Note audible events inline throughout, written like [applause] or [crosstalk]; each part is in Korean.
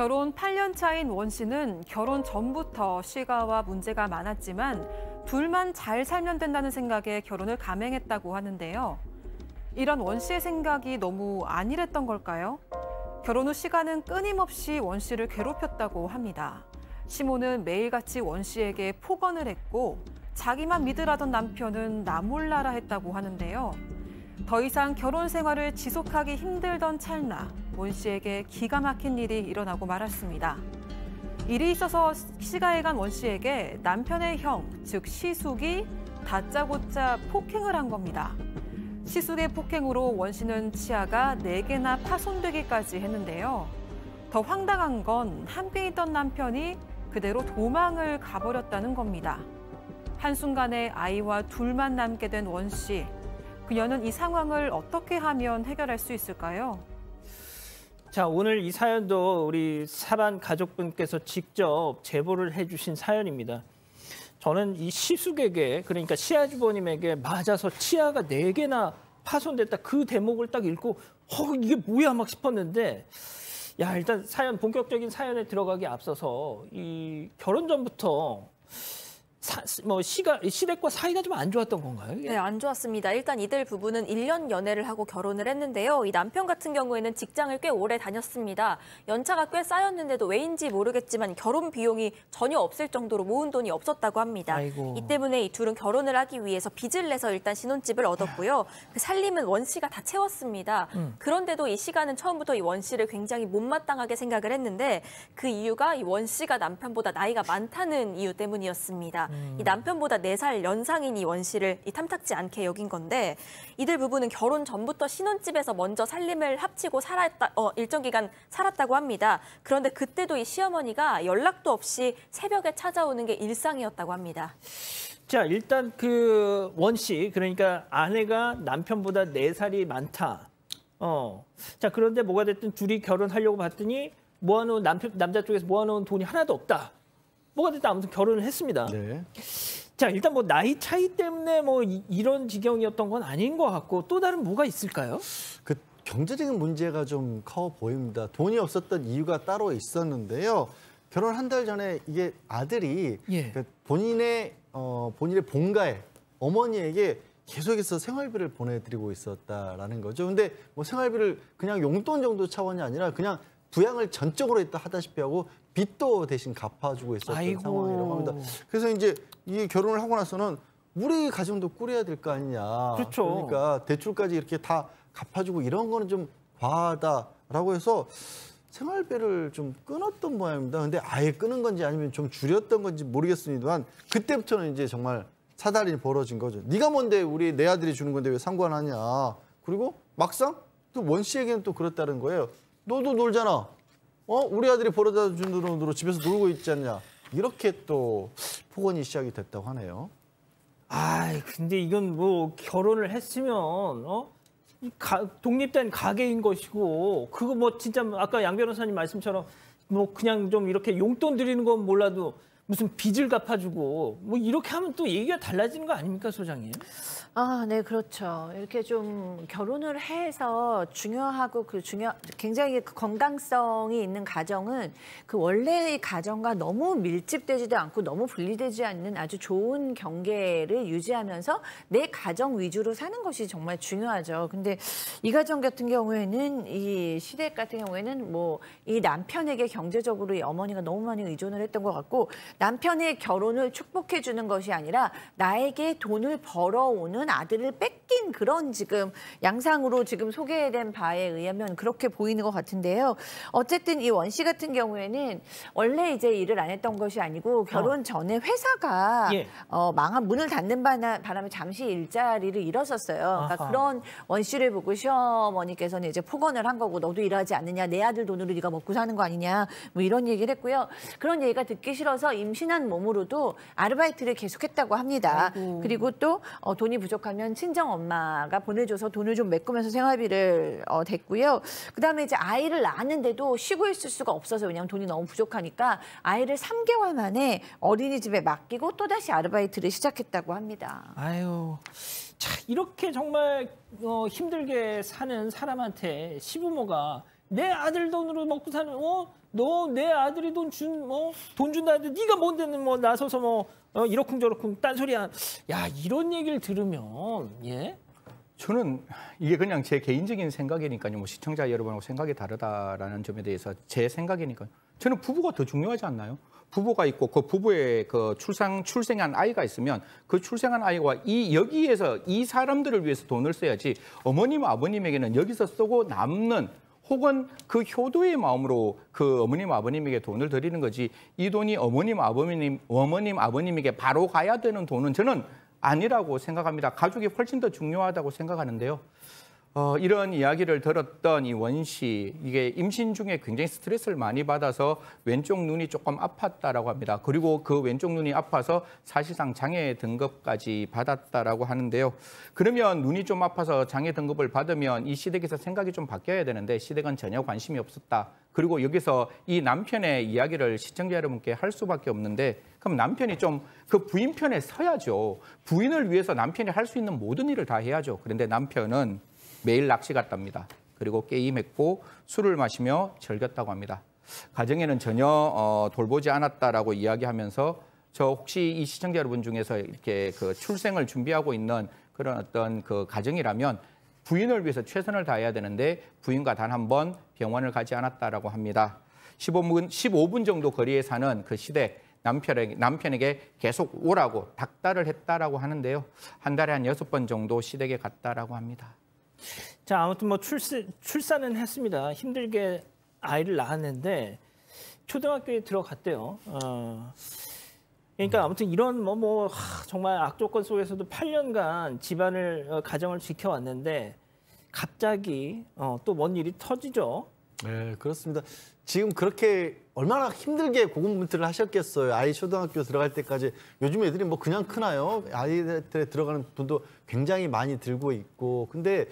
결혼 8년 차인 원 씨는 결혼 전부터 시가와 문제가 많았지만 둘만 잘 살면 된다는 생각에 결혼을 감행했다고 하는데요. 이런 원 씨의 생각이 너무 안일했던 걸까요? 결혼 후 시가는 끊임없이 원 씨를 괴롭혔다고 합니다. 시모는 매일같이 원 씨에게 폭언을 했고 자기만 믿으라던 남편은 나 몰라라 했다고 하는데요. 더 이상 결혼 생활을 지속하기 힘들던 찰나 원 씨에게 기가 막힌 일이 일어나고 말았습니다. 일이 있어서 시가에 간 원 씨에게 남편의 형, 즉 시숙이 다짜고짜 폭행을 한 겁니다. 시숙의 폭행으로 원 씨는 치아가 네개나 파손되기까지 했는데요. 더 황당한 건 함께 있던 남편이 그대로 도망을 가버렸다는 겁니다. 한순간에 아이와 둘만 남게 된 원 씨. 그녀는 이 상황을 어떻게 하면 해결할 수 있을까요? 자, 오늘 이 사연도 우리 사반 가족분께서 직접 제보를 해주신 사연입니다. 저는 이 시숙에게, 그러니까 시아주버님에게 맞아서 치아가 네개나 파손됐다 그 대목을 딱 읽고 어, 이게 뭐야 막 싶었는데 야 일단 사연 본격적인 사연에 들어가기 앞서서 이 결혼 전부터 사, 뭐 시가 시댁과 사이가 좀 안 좋았던 건가요? 이게? 네, 안 좋았습니다. 일단 이들 부부는 1년 연애를 하고 결혼을 했는데요. 이 남편 같은 경우에는 직장을 꽤 오래 다녔습니다. 연차가 꽤 쌓였는데도 왜인지 모르겠지만 결혼 비용이 전혀 없을 정도로 모은 돈이 없었다고 합니다. 아이고. 이 때문에 이 둘은 결혼을 하기 위해서 빚을 내서 일단 신혼집을 얻었고요. 그 살림은 원 씨가 다 채웠습니다. 음. 그런데도 이 시간은 처음부터 이 원 씨를 굉장히 못마땅하게 생각을 했는데 그 이유가 이 원 씨가 남편보다 나이가 많다는 이유 때문이었습니다. 음. 이 남편보다 4살 연상인 이 원 씨를 이 탐탁지 않게 여긴 건데 이들 부부는 결혼 전부터 신혼집에서 먼저 살림을 합치고 살았다 어, 일정 기간 살았다고 합니다. 그런데 그때도 이 시어머니가 연락도 없이 새벽에 찾아오는 게 일상이었다고 합니다. 자, 일단 그 원 씨, 그러니까 아내가 남편보다 4살이 많다. 어. 자, 그런데 뭐가 됐든 둘이 결혼하려고 봤더니 모아놓은 남편, 남자 쪽에서 모아놓은 돈이 하나도 없다. 뭐가 됐든 아무튼 결혼을 했습니다. 네. 자 일단 뭐 나이 차이 때문에 뭐 이, 런 지경이었던 건 아닌 것 같고 또 다른 뭐가 있을까요? 그 경제적인 문제가 좀 커 보입니다. 돈이 없었던 이유가 따로 있었는데요. 결혼 한 달 전에 이게 아들이 예. 그 본인의 어, 본인의 본가에 어머니에게 계속해서 생활비를 보내드리고 있었다라는 거죠. 근데 뭐 생활비를 그냥 용돈 정도 차원이 아니라 그냥 부양을 전적으로 했다 하다시피 하고 빚도 대신 갚아주고 있었던 아이고. 상황이라고 합니다. 그래서 이제 이 결혼을 하고 나서는 우리 가정도 꾸려야 될 거 아니냐. 그렇죠. 그러니까 대출까지 이렇게 다 갚아주고 이런 거는 좀 과하다라고 해서 생활비를 좀 끊었던 모양입니다. 근데 아예 끊은 건지 아니면 좀 줄였던 건지 모르겠습니다만 그때부터는 이제 정말 사달이 벌어진 거죠. 네가 뭔데 우리 내 아들이 주는 건데 왜 상관하냐. 그리고 막상 또 원 씨에게는 또 그렇다는 거예요. 너도 놀잖아. 어 우리 아들이 벌어다 준 돈으로 집에서 놀고 있지 않냐 이렇게 또 폭언이 시작이 됐다고 하네요. 아 근데 이건 뭐 결혼을 했으면 어 가, 독립된 가게인 것이고 그거 뭐 진짜 뭐 아까 양 변호사님 말씀처럼 뭐 그냥 좀 이렇게 용돈 드리는 건 몰라도 무슨 빚을 갚아주고 뭐 이렇게 하면 또 얘기가 달라지는 거 아닙니까 소장님? 아, 네, 그렇죠. 이렇게 좀 결혼을 해서 중요하고 그 중요, 굉장히 그 건강성이 있는 가정은 그 원래의 가정과 너무 밀집되지도 않고 너무 분리되지 않는 아주 좋은 경계를 유지하면서 내 가정 위주로 사는 것이 정말 중요하죠. 근데 이 가정 같은 경우에는 이 시댁 같은 경우에는 뭐 이 남편에게 경제적으로 이 어머니가 너무 많이 의존을 했던 것 같고 남편의 결혼을 축복해 주는 것이 아니라 나에게 돈을 벌어오는 낳은 아들을 뺏긴 그런 지금 양상으로 지금 소개된 바에 의하면 그렇게 보이는 것 같은데요. 어쨌든 이 원씨 같은 경우에는 원래 이제 일을 안 했던 것이 아니고 결혼 어. 전에 회사가 예. 어, 망한 문을 닫는 바람에 잠시 일자리를 잃었었어요. 그러니까 그런 원 씨를 보고 시어머니께서는 이제 폭언을 한 거고 너도 일하지 않느냐 내 아들 돈으로 네가 먹고 사는 거 아니냐 뭐 이런 얘기를 했고요. 그런 얘기가 듣기 싫어서 임신한 몸으로도 아르바이트를 계속했다고 합니다. 아이고. 그리고 또 어, 돈이 부족 부족하면 친정 엄마가 보내줘서 돈을 좀 메꾸면서 생활비를 어, 댔고요. 그다음에 이제 아이를 낳았는데도 쉬고 있을 수가 없어서 왜냐하면 돈이 너무 부족하니까 아이를 3개월 만에 어린이집에 맡기고 또 다시 아르바이트를 시작했다고 합니다. 아유, 자 이렇게 정말 어, 힘들게 사는 사람한테 시부모가 내 아들 돈으로 먹고 사는 어너 내 아들이 돈 준뭐돈 어? 준다 해도 네가 뭔데는 뭐 나서서 뭐 어, 이러쿵저러쿵 딴소리야. 야 이런 얘기를 들으면 예. 저는 이게 그냥 제 개인적인 생각이니까요. 뭐 시청자 여러분하고 생각이 다르다라는 점에 대해서 제 생각이니까요. 저는 부부가 더 중요하지 않나요? 부부가 있고 그 부부의 그 출산 출생한 아이가 있으면 그 출생한 아이와 이 여기에서 이 사람들을 위해서 돈을 써야지 어머님 아버님에게는 여기서 쓰고 남는 혹은 그 효도의 마음으로 그 어머님 아버님에게 돈을 드리는 거지 이 돈이 어머님 아버님 어머님 아버님에게 바로 가야 되는 돈은 저는 아니라고 생각합니다. 가족이 훨씬 더 중요하다고 생각하는데요. 어, 이런 이야기를 들었던 이 원씨 이게 임신 중에 굉장히 스트레스를 많이 받아서 왼쪽 눈이 조금 아팠다라고 합니다. 그리고 그 왼쪽 눈이 아파서 사실상 장애 등급까지 받았다라고 하는데요. 그러면 눈이 좀 아파서 장애 등급을 받으면 이 시댁에서 생각이 좀 바뀌어야 되는데 시댁은 전혀 관심이 없었다. 그리고 여기서 이 남편의 이야기를 시청자 여러분께 할 수밖에 없는데 그럼 남편이 좀 그 부인 편에 서야죠. 부인을 위해서 남편이 할 수 있는 모든 일을 다 해야죠. 그런데 남편은 매일 낚시 갔답니다. 그리고 게임했고 술을 마시며 즐겼다고 합니다. 가정에는 전혀 어, 돌보지 않았다라고 이야기하면서 저 혹시 이 시청자 여러분 중에서 이렇게 그 출생을 준비하고 있는 그런 어떤 그 가정이라면 부인을 위해서 최선을 다해야 되는데 부인과 단 한 번 병원을 가지 않았다라고 합니다. 15분 15분 정도 거리에 사는 그시대 남편에게, 남편에게 계속 오라고 닥달을 했다라고 하는데요. 한 달에 한6번 정도 시댁에 갔다라고 합니다. 자 아무튼 뭐 출세, 출산은 했습니다. 힘들게 아이를 낳았는데 초등학교에 들어갔대요. 어, 그러니까 음. 아무튼 이런 뭐뭐 뭐, 뭐 정말 악조건 속에서도 8년간 집안을 어, 가정을 지켜왔는데 갑자기 어, 또뭔 일이 터지죠. 네 그렇습니다. 지금 그렇게 얼마나 힘들게 고군분투를 하셨겠어요. 아이 초등학교 들어갈 때까지 요즘 애들이 뭐 그냥 크나요? 아이들에 들어가는 돈도 굉장히 많이 들고 있고 근데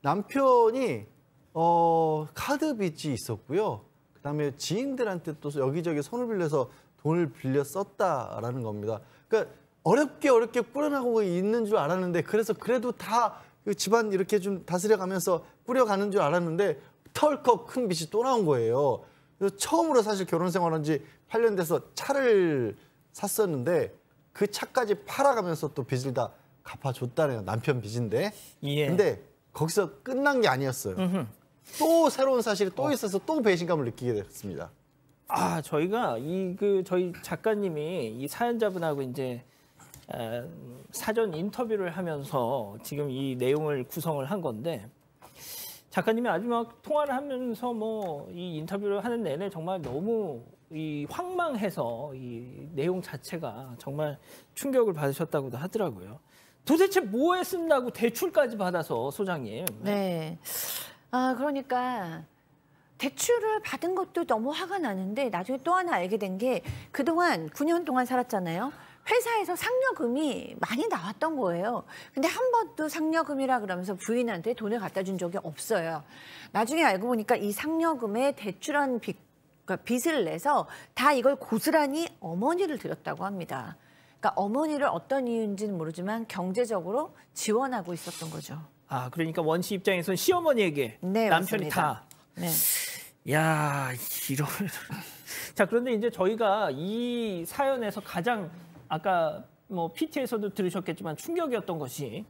남편이 어 카드 빚이 있었고요. 그다음에 지인들한테 또 여기저기 손을 빌려서 돈을 빌려 썼다라는 겁니다. 그러니까 어렵게 어렵게 꾸려나고 있는 줄 알았는데 그래서 그래도 다 그 집안 이렇게 좀 다스려가면서 꾸려가는 줄 알았는데 털컥 큰 빚이 또 나온 거예요. 그 처음으로 사실 결혼 생활한 지 8년 돼서 차를 샀었는데 그 차까지 팔아가면서 또 빚을 다 갚아줬다네요. 남편 빚인데. 예. 근데 거기서 끝난 게 아니었어요. 으흠. 또 새로운 사실이 또 있어서 또 배신감을 느끼게 됐습니다. 아 저희가 이 그 저희 작가님이 이 사연자분하고 이제 에, 아, 사전 인터뷰를 하면서 지금 이 내용을 구성을 한 건데 작가님이 아주 막 통화를 하면서 뭐 이 인터뷰를 하는 내내 정말 너무 이 황망해서 이 내용 자체가 정말 충격을 받으셨다고도 하더라고요. 도대체 뭐에 쓴다고 대출까지 받아서 소장님? 네. 아 그러니까 대출을 받은 것도 너무 화가 나는데 나중에 또 하나 알게 된 게 그동안 9년 동안 살았잖아요. 회사에서 상여금이 많이 나왔던 거예요. 근데 한 번도 상여금이라 그러면서 부인한테 돈을 갖다 준 적이 없어요. 나중에 알고 보니까 이 상여금에 대출한 빚, 그러니까 빚을 내서 다 이걸 고스란히 어머니를 드렸다고 합니다. 그러니까 어머니를 어떤 이유인지는 모르지만 경제적으로 지원하고 있었던 거죠. 아 그러니까 원 씨 입장에선 시어머니에게 네, 남편이 맞습니다. 다. 네. 야 이런. [laughs] 자 그런데 이제 저희가 이 사연에서 가장 아까 뭐 PT에서도 들으셨겠지만 충격이었던 것이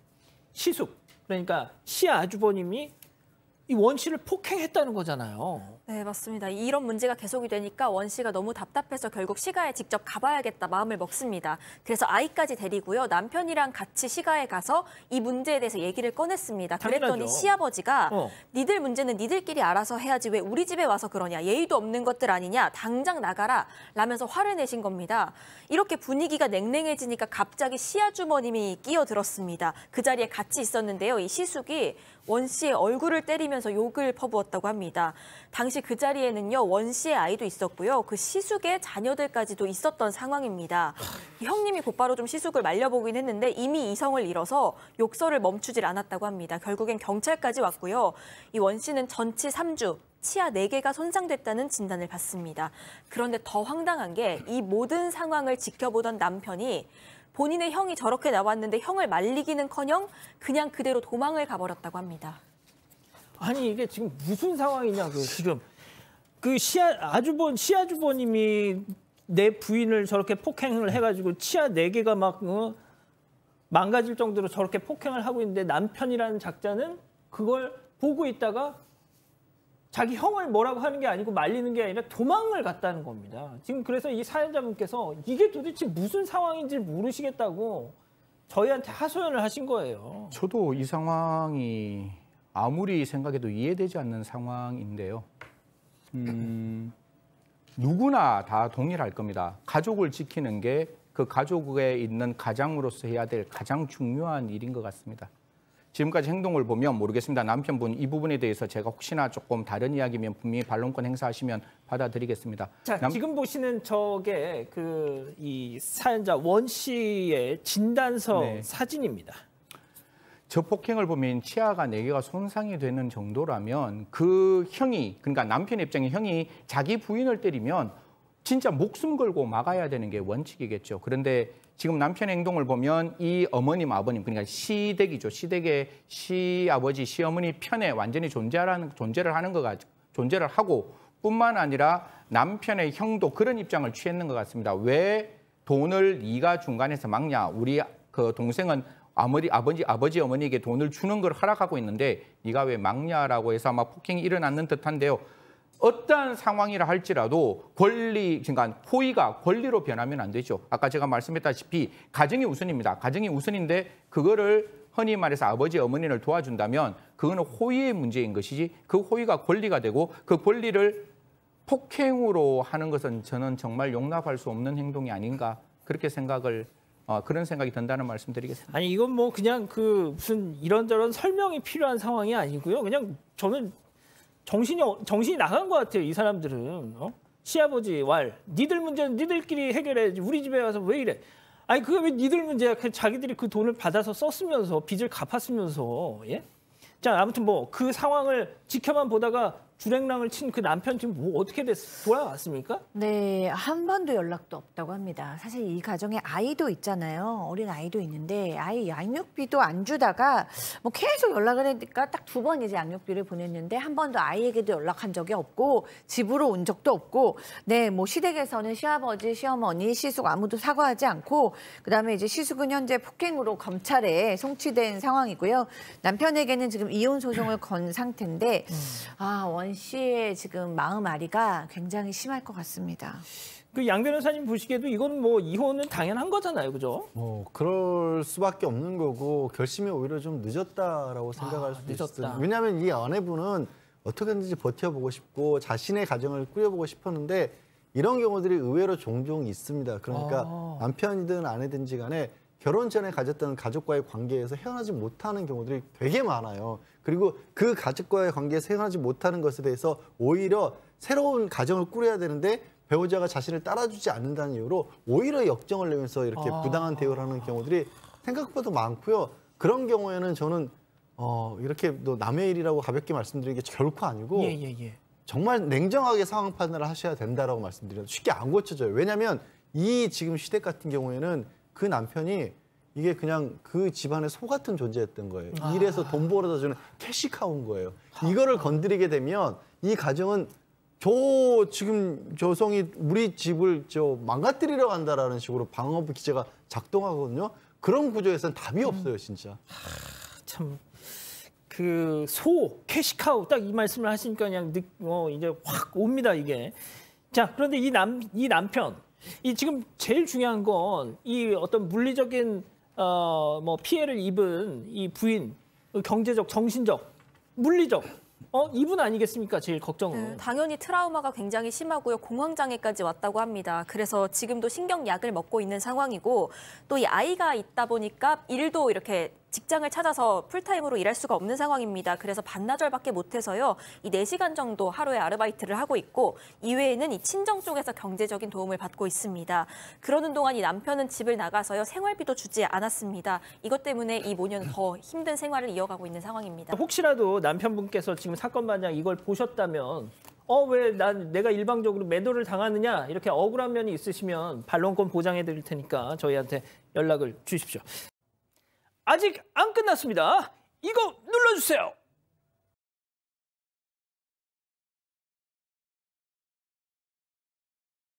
시숙 그러니까 시 아주버님이 이 원씨를 폭행했다는 거잖아요. 네, 맞습니다. 이런 문제가 계속이 되니까 원씨가 너무 답답해서 결국 시가에 직접 가봐야겠다 마음을 먹습니다. 그래서 아이까지 데리고요. 남편이랑 같이 시가에 가서 이 문제에 대해서 얘기를 꺼냈습니다. 당연하죠. 그랬더니 시아버지가 어. 니들 문제는 니들끼리 알아서 해야지 왜 우리 집에 와서 그러냐. 예의도 없는 것들 아니냐. 당장 나가라. 라면서 화를 내신 겁니다. 이렇게 분위기가 냉랭해지니까 갑자기 시아주머님이 끼어들었습니다. 그 자리에 같이 있었는데요. 이 시숙이 원씨의 얼굴을 때리면서 하면서 욕을 퍼부었다고 합니다. 당시 그 자리에는요 원 씨의 아이도 있었고요 그 시숙의 자녀들까지도 있었던 상황입니다. 형님이 곧바로 좀 시숙을 말려보긴 했는데 이미 이성을 잃어서 욕설을 멈추질 않았다고 합니다. 결국엔 경찰까지 왔고요. 이 원 씨는 전치 3주 치아 4개가 손상됐다는 진단을 받습니다. 그런데 더 황당한 게 이 모든 상황을 지켜보던 남편이 본인의 형이 저렇게 나왔는데 형을 말리기는커녕 그냥 그대로 도망을 가버렸다고 합니다. 아니 이게 지금 무슨 상황이냐고 그. 지금 그 시아 아주버 시아주버님이 내 부인을 저렇게 폭행을 해가지고 치아 네 개가 막 어, 망가질 정도로 저렇게 폭행을 하고 있는데 남편이라는 작자는 그걸 보고 있다가 자기 형을 뭐라고 하는 게 아니고 말리는 게 아니라 도망을 갔다는 겁니다. 지금 그래서 이 사연자분께서 이게 도대체 무슨 상황인지 모르시겠다고 저희한테 하소연을 하신 거예요. 저도 이 상황이 아무리 생각해도 이해되지 않는 상황인데요. 음, 누구나 다 동일할 겁니다. 가족을 지키는 게 그 가족에 있는 가장으로서 해야 될 가장 중요한 일인 것 같습니다. 지금까지 행동을 보면 모르겠습니다. 남편분 이 부분에 대해서 제가 혹시나 조금 다른 이야기면 분명히 반론권 행사하시면 받아들이겠습니다. 자, 남... 지금 보시는 저게 그 이 사연자 원 씨의 진단서 네. 사진입니다. 저 폭행을 보면 치아가 네개가 손상이 되는 정도라면 그 형이 그러니까 남편 입장에 형이 자기 부인을 때리면 진짜 목숨 걸고 막아야 되는 게 원칙이겠죠. 그런데 지금 남편 행동을 보면 이 어머님 아버님 그러니까 시댁이죠. 시댁의 시아버지 시어머니 편에 완전히 존재하는 존재를 하는 것 같, 존재를 하고 뿐만 아니라 남편의 형도 그런 입장을 취했는 것 같습니다. 왜 돈을 네가 중간에서 막냐? 우리 그 동생은 아무리 아버지, 아버지, 어머니에게 돈을 주는 걸 허락하고 있는데 네가 왜 막냐라고 해서 아마 폭행이 일어났는 듯한데요. 어떠한 상황이라 할지라도 권리, 그러니까 호의가 권리로 변하면 안 되죠. 아까 제가 말씀했다시피 가정이 우선입니다. 가정이 우선인데 그거를 흔히 말해서 아버지 어머니를 도와준다면 그거는 호의의 문제인 것이지 그 호의가 권리가 되고 그 권리를 폭행으로 하는 것은 저는 정말 용납할 수 없는 행동이 아닌가 그렇게 생각을 아, 그런 생각이 든다는 말씀드리겠습니다. 아니 이건 뭐 그냥 그 무슨 이런저런 설명이 필요한 상황이 아니고요. 그냥 저는 정신이 어, 정신이 나간 것 같아요. 이 사람들은 어? 시아버지 왈 니들 문제는 니들끼리 해결해 우리 집에 와서 왜 이래? 아니 그게 왜 니들 문제야? 그 자기들이 그 돈을 받아서 썼으면서 빚을 갚았으면서 예? 자 아무튼 뭐 그 상황을 지켜만 보다가 주행랑을친그 남편 지금 뭐 어떻게 됐, 돌아왔습니까? 네, 한 번도 연락도 없다고 합니다. 사실 이 가정에 아이도 있잖아요. 어린 아이도 있는데 아이 양육비도 안 주다가 뭐 계속 연락을 하니까 딱 두 번 이제 양육비를 보냈는데 한 번도 아이에게도 연락한 적이 없고 집으로 온 적도 없고 네, 뭐 시댁에서는 시아버지, 시어머니, 시숙 아무도 사과하지 않고 그다음에 이제 시숙은 현재 폭행으로 검찰에 송치된 상황이고요. 남편에게는 지금 이혼 소송을 건 상태인데 음. 아, 원 씨의 지금 마음아리가 굉장히 심할 것 같습니다. 그양 변호사님 보시기에도 이건 뭐 이혼은 당연한 거잖아요, 그죠? 뭐 그럴 수밖에 없는 거고 결심이 오히려 좀 늦었다라고 아, 생각할 아, 수도 있어요. 왜냐하면 이 아내분은 어떻게든지 버텨보고 싶고 자신의 가정을 꾸려보고 싶었는데 이런 경우들이 의외로 종종 있습니다. 그러니까 아. 남편이든 아내든지 간에 결혼 전에 가졌던 가족과의 관계에서 헤어나지 못하는 경우들이 되게 많아요. 그리고 그 가족과의 관계에서 헤어나지 못하는 것에 대해서 오히려 새로운 가정을 꾸려야 되는데 배우자가 자신을 따라주지 않는다는 이유로 오히려 역정을 내면서 이렇게 아... 부당한 대우를 하는 경우들이 생각보다 많고요. 그런 경우에는 저는 어, 이렇게 또 남의 일이라고 가볍게 말씀드리는 게 결코 아니고 예, 예, 예. 정말 냉정하게 상황 판단을 하셔야 된다라고 말씀드려요. 쉽게 안 고쳐져요. 왜냐하면 이 지금 시댁 같은 경우에는 그 남편이 이게 그냥 그 집안의 소 같은 존재였던 거예요. 아. 일해서 돈 벌어다 주는 캐시카운 거예요. 아. 이거를 건드리게 되면 이 가정은 저 지금 조성이 우리 집을 저망가뜨리러간다라는 식으로 방어부 기제가 작동하거든요. 그런 구조에서는 답이 음. 없어요, 진짜. 아, 참. 그 소, 캐시카우 딱 이 말씀을 하시니까 그냥 느, 어, 이제 확 옵니다, 이게. 자, 그런데 이 남, 이 남편 이 지금 제일 중요한 건 이 어떤 물리적인 어 뭐 피해를 입은 이 부인 경제적, 정신적, 물리적 어 이분 아니겠습니까? 제일 걱정은 네, 당연히 트라우마가 굉장히 심하고요 공황 장애까지 왔다고 합니다. 그래서 지금도 신경약을 먹고 있는 상황이고 또 이 아이가 있다 보니까 일도 이렇게 직장을 찾아서 풀타임으로 일할 수가 없는 상황입니다. 그래서 반나절밖에 못해서요. 이 4시간 정도 하루에 아르바이트를 하고 있고 이외에는 이 친정 쪽에서 경제적인 도움을 받고 있습니다. 그러는 동안 이 남편은 집을 나가서요. 생활비도 주지 않았습니다. 이것 때문에 이 모녀는 더 힘든 생활을 이어가고 있는 상황입니다. 혹시라도 남편분께서 지금 사건 반장 이걸 보셨다면 어, 왜 난 내가 일방적으로 매도를 당하느냐 이렇게 억울한 면이 있으시면 반론권 보장해 드릴 테니까 저희한테 연락을 주십시오. 아직 안 끝났습니다. 이거 눌러주세요.